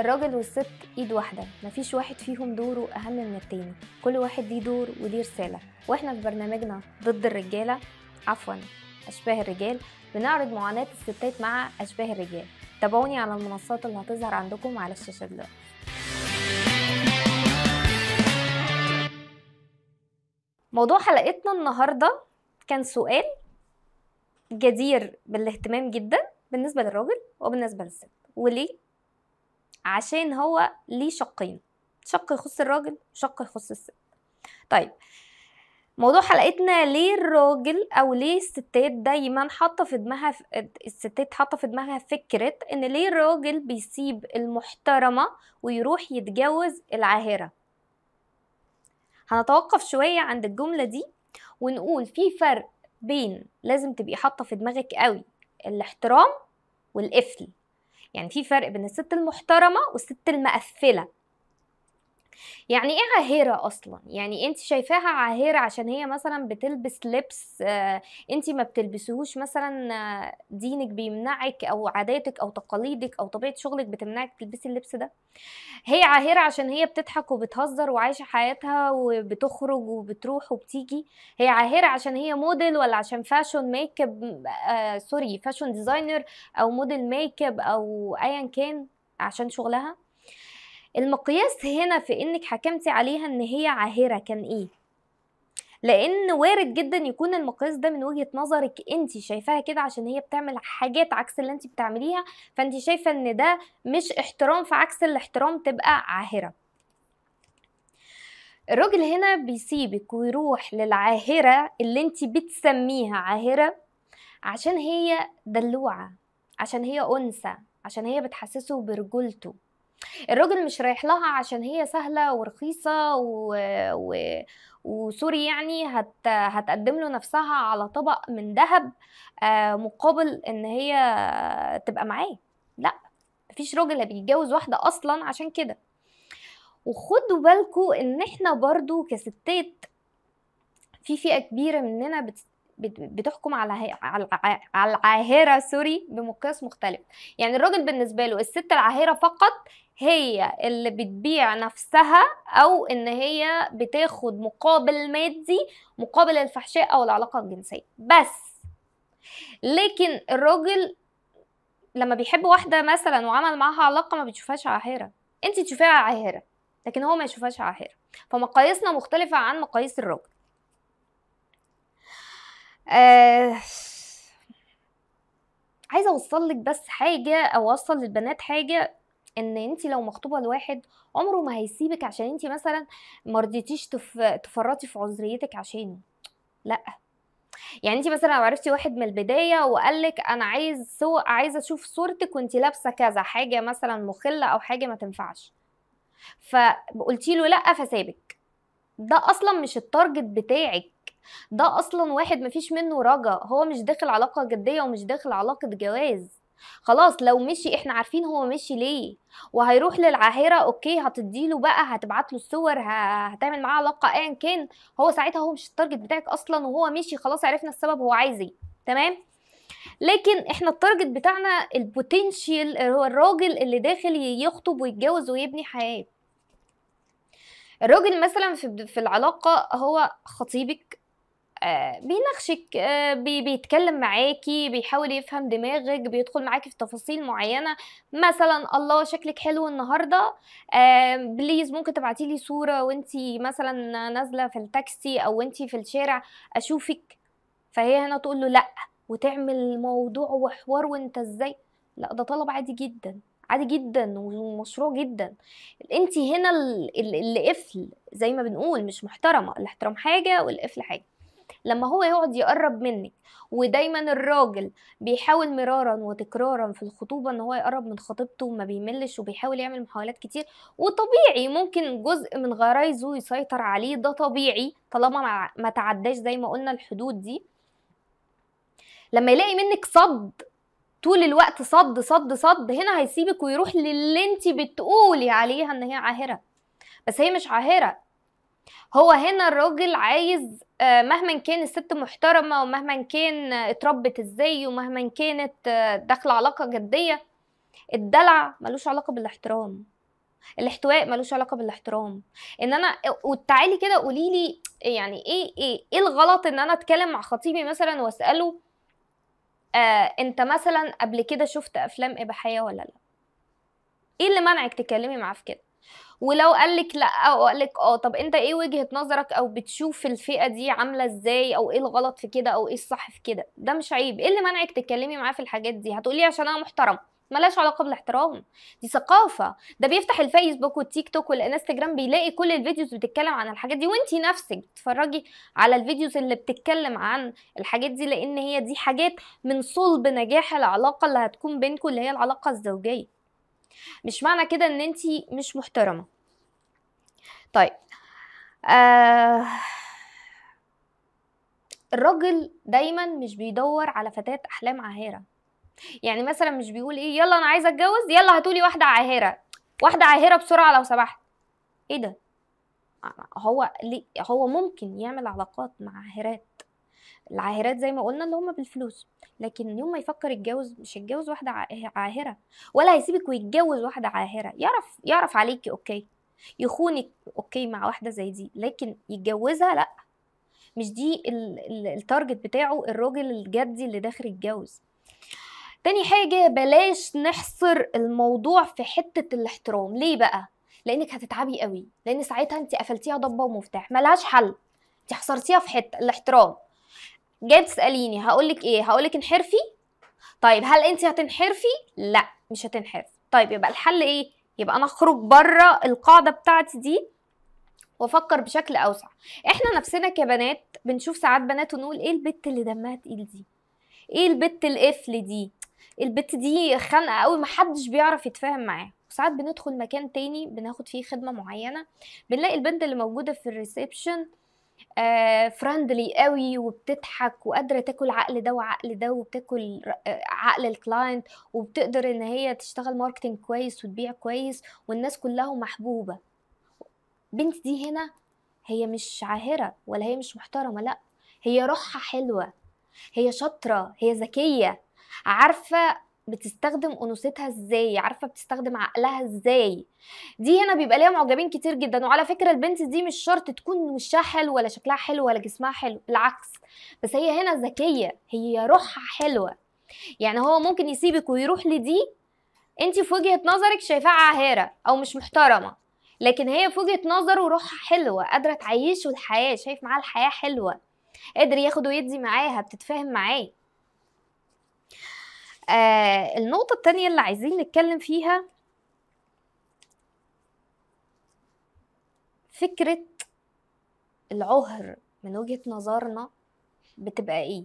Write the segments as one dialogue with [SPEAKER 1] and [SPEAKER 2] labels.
[SPEAKER 1] الراجل والست ايد واحده مفيش واحد فيهم دوره اهم من التاني كل واحد ليه دور وليه رساله واحنا في برنامجنا ضد الرجاله عفوا اشباه الرجال بنعرض معاناه الستات مع اشباه الرجال تابعوني على المنصات اللي هتظهر عندكم على الشاشه دلوقتي موضوع حلقتنا النهارده كان سؤال جدير بالاهتمام جدا بالنسبه للراجل وبالنسبه للست وليه عشان هو ليه شقين شق يخص الراجل وشق يخص الست طيب موضوع حلقتنا ليه الراجل او ليه الستات دايما حاطه في دماغها ف... الستات حاطه في دماغها فكره ان ليه الراجل بيسيب المحترمه ويروح يتجوز العاهره هنتوقف شويه عند الجمله دي ونقول في فرق بين لازم تبقي حاطه في دماغك قوي الاحترام والقفل يعني في فرق بين الست المحترمه والست المقفله يعني ايه عهيرة اصلا يعني انت شايفاها عهيرة عشان هي مثلا بتلبس لبس آه، انت ما بتلبسهوش مثلا آه، دينك بيمنعك او عاداتك او تقاليدك او طبيعة شغلك بتمنعك تلبسي اللبس ده هي عهيرة عشان هي بتضحك وبتهزر وعايشة حياتها وبتخرج وبتروح وبتيجي هي عاهرة عشان هي موديل ولا عشان فاشون ميك اب آه سوري فاشون ديزاينر او موديل ميك اب او ايا كان عشان شغلها المقياس هنا في انك حكمتي عليها ان هي عاهره كان ايه لان وارد جدا يكون المقياس ده من وجهه نظرك انت شايفاها كده عشان هي بتعمل حاجات عكس اللي انت بتعمليها فانت شايفه ان ده مش احترام فعكس الاحترام تبقى عاهره الراجل هنا بيسيبك ويروح للعاهره اللي انت بتسميها عاهره عشان هي دلوعه عشان هي انثى عشان هي بتحسسه برجولته الراجل مش رايح لها عشان هي سهله ورخيصه و... و... وسوري يعني هت... هتقدم له نفسها على طبق من ذهب آه، مقابل ان هي تبقى معاه لا مفيش راجل بيتجوز واحده اصلا عشان كده وخدوا بالكم ان احنا برضو كستات في فئه كبيره مننا بت... بتحكم على على العاهره سوري بمقياس مختلف يعني الراجل بالنسبه له الست العاهره فقط هي اللي بتبيع نفسها او ان هي بتاخد مقابل مادي مقابل الفحشاء او العلاقه الجنسيه بس لكن الراجل لما بيحب واحده مثلا وعمل معاها علاقه ما بتشوفهاش عاهره انت تشوفيها عاهره لكن هو ما يشوفهاش عاهره فمقاييسنا مختلفه عن مقاييس الراجل آه عايزه اوصل لك بس حاجه اوصل للبنات حاجه ان انت لو مخطوبه لواحد عمره ما هيسيبك عشان انت مثلا ما رضيتيش تف... تفرطي في عذريتك عشانه لا يعني انت مثلا لو عرفتي واحد من البدايه وقال لك انا عايز سو... عايزه اشوف صورتك وانت لابسه كذا حاجه مثلا مخله او حاجه ما تنفعش فقلتي له لا فسابك ده اصلا مش التارجت بتاعك ده اصلا واحد مفيش منه رجا هو مش داخل علاقه جديه ومش داخل علاقه جواز خلاص لو مشي احنا عارفين هو مشي ليه وهيروح للعاهره اوكي هتديله بقى هتبعت له الصور هتعمل معاه علاقه ايا كان هو ساعتها هو مش التارجت بتاعك اصلا وهو مشي خلاص عرفنا السبب هو عايز ايه تمام لكن احنا التارجت بتاعنا البوتنشال هو الراجل اللي داخل يخطب ويتجوز ويبني حياه الراجل مثلا في في العلاقه هو خطيبك آه، بيناقشك آه، بيتكلم معاكي بيحاول يفهم دماغك بيدخل معاكي في تفاصيل معينه مثلا الله شكلك حلو النهارده بليز آه، ممكن تبعتي لي صوره وانتي مثلا نازله في التاكسي او وانتي في الشارع اشوفك فهي هنا تقول له لا وتعمل موضوع وحوار وانت ازاي لا ده طلب عادي جدا عادي جدا ومشروع جدا انت هنا القفل زي ما بنقول مش محترمه الاحترام حاجه والقفل حاجه لما هو يقعد يقرب منك ودايما الراجل بيحاول مرارا وتكرارا في الخطوبه ان هو يقرب من خطيبته وما بيملش وبيحاول يعمل محاولات كتير وطبيعي ممكن جزء من غرايزه يسيطر عليه ده طبيعي طالما ما تعداش زي ما قلنا الحدود دي لما يلاقي منك صد طول الوقت صد صد صد هنا هيسيبك ويروح للي انت بتقولي عليها ان هي عاهره بس هي مش عاهره هو هنا الراجل عايز آه، مهما كان الست محترمة ومهما كان آه، اتربت ازاي ومهما كانت آه، داخلة علاقة جدية الدلع ملوش علاقة بالاحترام الاحتواء ملوش علاقة بالاحترام ان انا وتعالي كده قولي لي يعني ايه ايه ايه الغلط ان انا اتكلم مع خطيبي مثلا واساله آه انت مثلا قبل كده شفت افلام اباحية ولا لا ايه اللي منعك تكلمي معاه في كده ولو قالك لا او لك اه طب انت ايه وجهه نظرك او بتشوف الفئه دي عامله ازاي او ايه الغلط في كده او ايه الصح في كده ده مش عيب ايه اللي منعك تتكلمي معاه في الحاجات دي هتقولي عشان انا محترمه ملهاش علاقه بالاحترام دي ثقافه ده بيفتح الفيسبوك والتيك توك والانستجرام بيلاقي كل الفيديوز بتتكلم عن الحاجات دي وانتي نفسك بتتفرجي على الفيديوز اللي بتتكلم عن الحاجات دي لان هي دي حاجات من صلب نجاح العلاقه اللي هتكون بينكم اللي هي العلاقه الزوجيه مش معنى كده ان انتي مش محترمه طيب آه الراجل دايما مش بيدور على فتاة أحلام عاهرة يعني مثلا مش بيقول ايه يلا انا عايزه اتجوز يلا هاتولي واحده عاهره واحده عاهره بسرعه لو سمحت ايه ده آه، هو ليه هو ممكن يعمل علاقات مع عاهرات العاهرات زي ما قلنا اللي هم بالفلوس لكن يوم ما يفكر يتجوز مش هيتجوز واحده عاهره ولا هيسيبك ويتجوز واحده عاهره يعرف يعرف عليكي اوكي يخونك اوكي مع واحده زي دي لكن يتجوزها لا مش دي التارجت بتاعه الراجل الجدي اللي داخل يتجوز تاني حاجة بلاش نحصر الموضوع في حتة الاحترام ليه بقى؟ لانك هتتعبي قوي لان ساعتها انت قفلتيها ضبة ومفتاح ملهاش حل انت حصرتيها في حتة الاحترام جاي تسأليني هقولك ايه؟ هقولك انحرفي؟ طيب هل انت هتنحرفي؟ لا مش هتنحرف طيب يبقى الحل ايه؟ يبقى انا اخرج بره القاعده بتاعتي دي وافكر بشكل اوسع احنا نفسنا كبنات بنشوف ساعات بنات ونقول ايه البت اللي دمها تقيل دي ايه البت القفل دي البت دي خانقه قوي محدش بيعرف يتفاهم معاها ساعات بندخل مكان تاني بناخد فيه خدمه معينه بنلاقي البنت اللي موجوده في الريسبشن فرندلي آه، قوي وبتضحك وقادره تاكل عقل ده وعقل ده وبتاكل آه، عقل الكلاينت وبتقدر ان هي تشتغل ماركتنج كويس وتبيع كويس والناس كلها محبوبه بنتي دي هنا هي مش عاهره ولا هي مش محترمه لا هي روحها حلوه هي شاطره هي ذكيه عارفه بتستخدم انوثتها ازاي عارفه بتستخدم عقلها ازاي دي هنا بيبقى ليها معجبين كتير جدا وعلى فكره البنت دي مش شرط تكون وشها حلو ولا شكلها حلو ولا جسمها حلو بالعكس بس هي هنا ذكيه هي روحها حلوه يعني هو ممكن يسيبك ويروح لدي انت في وجهه نظرك شايفاها عاهره او مش محترمه لكن هي في وجهه نظره روحها حلوه قادره تعيشه الحياه شايف معاها الحياه حلوه قادر ياخد ويدي معاها بتتفاهم معاه آه النقطة التانية اللي عايزين نتكلم فيها فكرة العهر من وجهة نظرنا بتبقى ايه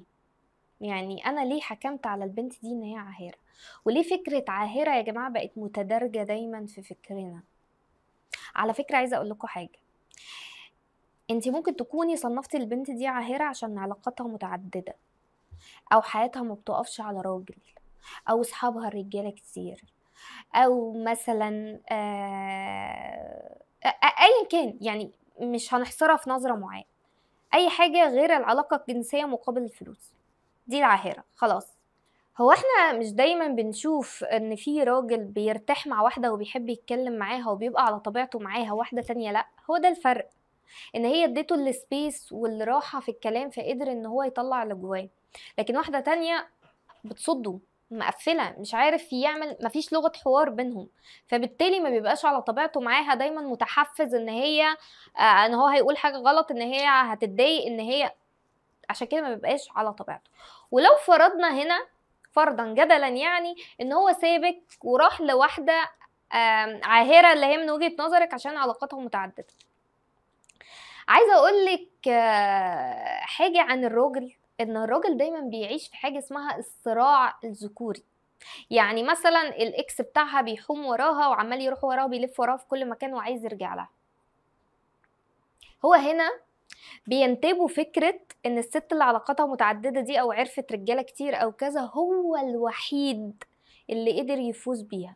[SPEAKER 1] يعني انا ليه حكمت على البنت دي ان هي عاهرة وليه فكرة عاهرة يا جماعة بقت متدرجة دايما في فكرنا على فكرة عايزة اقول لكم حاجة انت ممكن تكوني صنفتي البنت دي عاهرة عشان علاقاتها متعددة او حياتها ما بتقفش على راجل او اصحابها الرجاله كتير او مثلا آه، ايا كان يعني مش هنحصرها في نظره معينه اي حاجه غير العلاقه الجنسيه مقابل الفلوس دي العاهره خلاص هو احنا مش دايما بنشوف ان في راجل بيرتاح مع واحده وبيحب يتكلم معاها وبيبقى على طبيعته معاها واحده تانية لا هو ده الفرق ان هي اديته السبيس والراحه في الكلام فقدر ان هو يطلع اللي جواه لكن واحده تانية بتصده مقفله مش عارف يعمل مفيش لغه حوار بينهم فبالتالي ما بيبقاش على طبيعته معاها دايما متحفز ان هي آه ان هو هيقول حاجه غلط ان هي هتتضايق ان هي عشان كده ما بيبقاش على طبيعته ولو فرضنا هنا فرضا جدلا يعني ان هو سابك وراح لواحده عاهره اللي هي من وجهه نظرك عشان علاقاتهم متعدده عايزه اقول لك آه، حاجه عن الراجل ان الراجل دايما بيعيش في حاجه اسمها الصراع الذكوري يعني مثلا الاكس بتاعها بيحوم وراها وعمال يروح وراها بيلف وراها في كل مكان وعايز يرجع لها هو هنا بينتبه فكرة ان الست اللي علاقاتها متعددة دي او عرفت رجالة كتير او كذا هو الوحيد اللي قدر يفوز بيها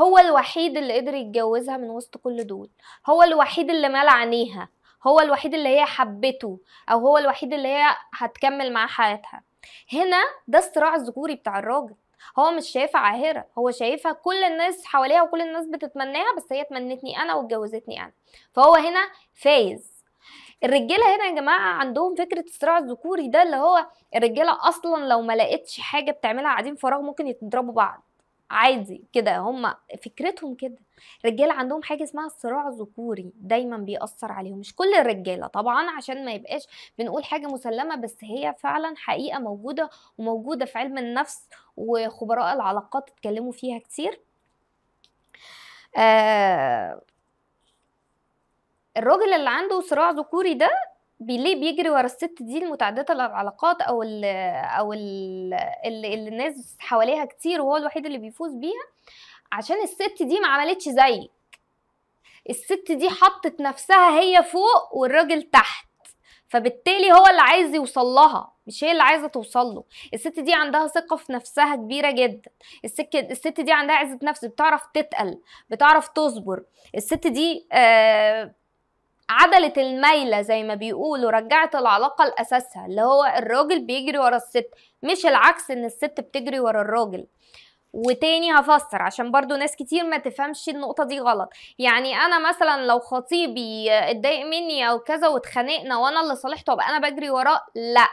[SPEAKER 1] هو الوحيد اللي قدر يتجوزها من وسط كل دول هو الوحيد اللي مال عينيها هو الوحيد اللي هي حبته او هو الوحيد اللي هي هتكمل معاه حياتها هنا ده الصراع الذكوري بتاع الراجل هو مش شايفها عاهرة هو شايفها كل الناس حواليها وكل الناس بتتمناها بس هي تمنتني انا واتجوزتني انا فهو هنا فايز الرجاله هنا يا جماعه عندهم فكره الصراع الذكوري ده اللي هو الرجاله اصلا لو ما حاجه بتعملها قاعدين فراغ ممكن يتضربوا بعض عادي كده هم فكرتهم كده الرجاله عندهم حاجه اسمها الصراع الذكوري دايما بيأثر عليهم مش كل الرجاله طبعا عشان ما يبقاش بنقول حاجه مسلمه بس هي فعلا حقيقه موجوده وموجوده في علم النفس وخبراء العلاقات اتكلموا فيها كتير آه الراجل اللي عنده صراع ذكوري ده بيليه بيجري ورا الست دي المتعدده العلاقات او ال او ال اللي الناس حواليها كتير وهو الوحيد اللي بيفوز بيها عشان الست دي ما عملتش زيك الست دي حطت نفسها هي فوق والراجل تحت فبالتالي هو اللي عايز يوصل لها مش هي اللي عايزه توصل له الست دي عندها ثقه في نفسها كبيره جدا الست الست دي عندها عزه نفس بتعرف تتقل بتعرف تصبر الست دي آه عدلت الميلة زي ما بيقولوا رجعت العلاقة لأساسها اللي هو الراجل بيجري ورا الست مش العكس إن الست بتجري ورا الراجل وتاني هفسر عشان برضو ناس كتير ما تفهمش النقطة دي غلط يعني أنا مثلا لو خطيبي اتضايق مني أو كذا واتخانقنا وأنا اللي صالحته أبقى أنا بجري وراه لأ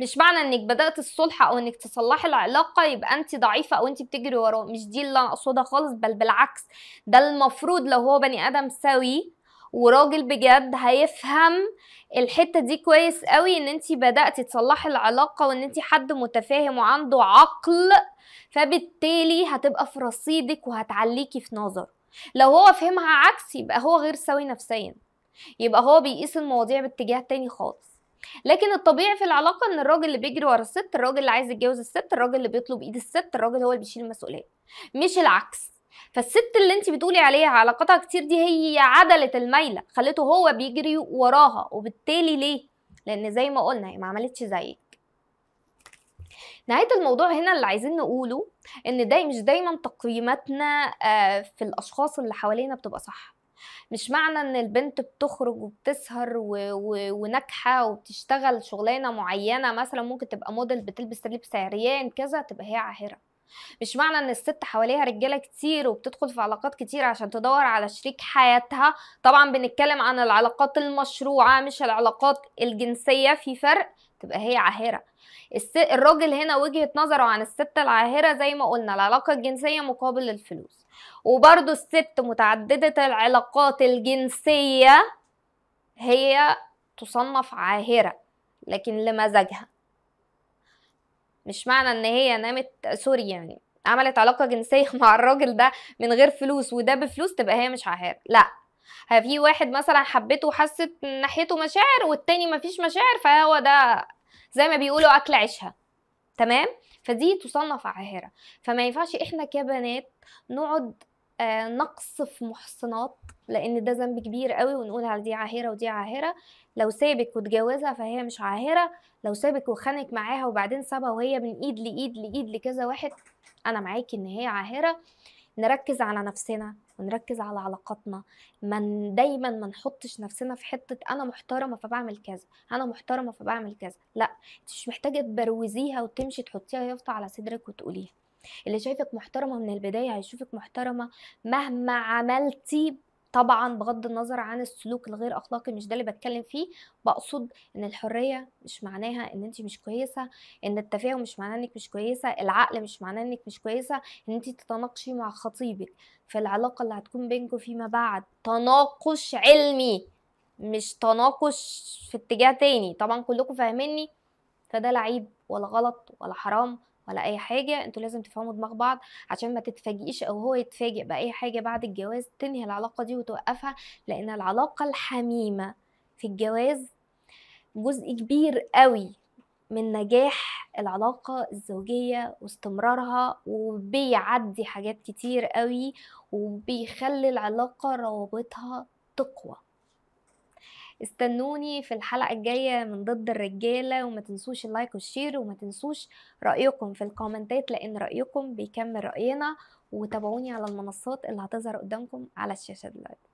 [SPEAKER 1] مش معنى انك بدات الصلح او انك تصلحي العلاقه يبقى انت ضعيفه او انت بتجري وراه مش دي اللي انا اقصدها خالص بل بالعكس ده المفروض لو هو بني ادم سوي وراجل بجد هيفهم الحته دي كويس قوي ان انت بداتي تصلحي العلاقه وان انت حد متفاهم وعنده عقل فبالتالي هتبقى في رصيدك وهتعليكي في نظره لو هو فهمها عكس يبقى هو غير سوي نفسيا يبقى هو بيقيس المواضيع باتجاه تاني خالص لكن الطبيعي في العلاقة ان الراجل اللي بيجري ورا الست الراجل اللي عايز يتجوز الست الراجل اللي بيطلب ايد الست الراجل هو اللي بيشيل المسؤولية مش العكس فالست اللي انت بتقولي عليها علاقتها كتير دي هي عدله الميله خليته هو بيجري وراها وبالتالي ليه لان زي ما قلنا هي ما عملتش زيك نهايه الموضوع هنا اللي عايزين نقوله ان داي مش دايما تقييماتنا آه، في الاشخاص اللي حوالينا بتبقى صح مش معنى ان البنت بتخرج وبتسهر و... و... وناجحه وبتشتغل شغلانه معينه مثلا ممكن تبقى موديل بتلبس لبس عريان كذا تبقى هي عاهره مش معنى ان الست حواليها رجاله كتير وبتدخل في علاقات كتير عشان تدور على شريك حياتها طبعا بنتكلم عن العلاقات المشروعه مش العلاقات الجنسيه في فرق تبقى هي عاهره الس... الراجل هنا وجهه نظره عن الست العاهره زي ما قلنا العلاقه الجنسيه مقابل الفلوس وبرده الست متعدده العلاقات الجنسيه هي تصنف عاهره لكن لمزاجها مش معنى ان هي نامت سوري يعني عملت علاقة جنسية مع الراجل ده من غير فلوس وده بفلوس تبقى هي مش عاهرة لا في واحد مثلا حبته وحست ناحيته مشاعر والتاني مفيش مشاعر فهو ده زي ما بيقولوا اكل عيشها تمام فدي تصنف عاهرة فما ينفعش احنا كبنات نقعد آه، نقص في محصنات لان ده ذنب كبير قوي ونقول على دي عاهره ودي عاهره لو سابك وتجوزها فهي مش عاهره لو سابك وخانك معاها وبعدين سابها وهي من ايد لايد لايد لكذا واحد انا معاكي ان هي عاهره نركز على نفسنا ونركز على علاقاتنا من دايما ما نحطش نفسنا في حته انا محترمه فبعمل كذا انا محترمه فبعمل كذا لا انت مش محتاجه تبروزيها وتمشي تحطيها يافطه على صدرك وتقوليها اللي شايفك محترمه من البدايه هيشوفك محترمه مهما عملتي طبعا بغض النظر عن السلوك الغير اخلاقي مش ده اللي بتكلم فيه بقصد ان الحريه مش معناها ان انت مش كويسه ان التفاهم مش معناه انك مش كويسه العقل مش معناه انك مش كويسه ان انت تتناقشي مع خطيبك في العلاقه اللي هتكون بينكم فيما بعد تناقش علمي مش تناقش في اتجاه تاني طبعا كلكم فاهميني فده لا عيب ولا غلط ولا حرام ولا اي حاجه انتوا لازم تفهموا دماغ بعض عشان ما تتفاجئيش او هو يتفاجئ باي حاجه بعد الجواز تنهي العلاقه دي وتوقفها لان العلاقه الحميمه في الجواز جزء كبير قوي من نجاح العلاقة الزوجية واستمرارها وبيعدي حاجات كتير قوي وبيخلي العلاقة روابطها تقوى استنوني في الحلقة الجاية من ضد الرجالة وما تنسوش اللايك والشير وما تنسوش رأيكم في الكومنتات لأن رأيكم بيكمل رأينا وتابعوني على المنصات اللي هتظهر قدامكم على الشاشة دلوقتي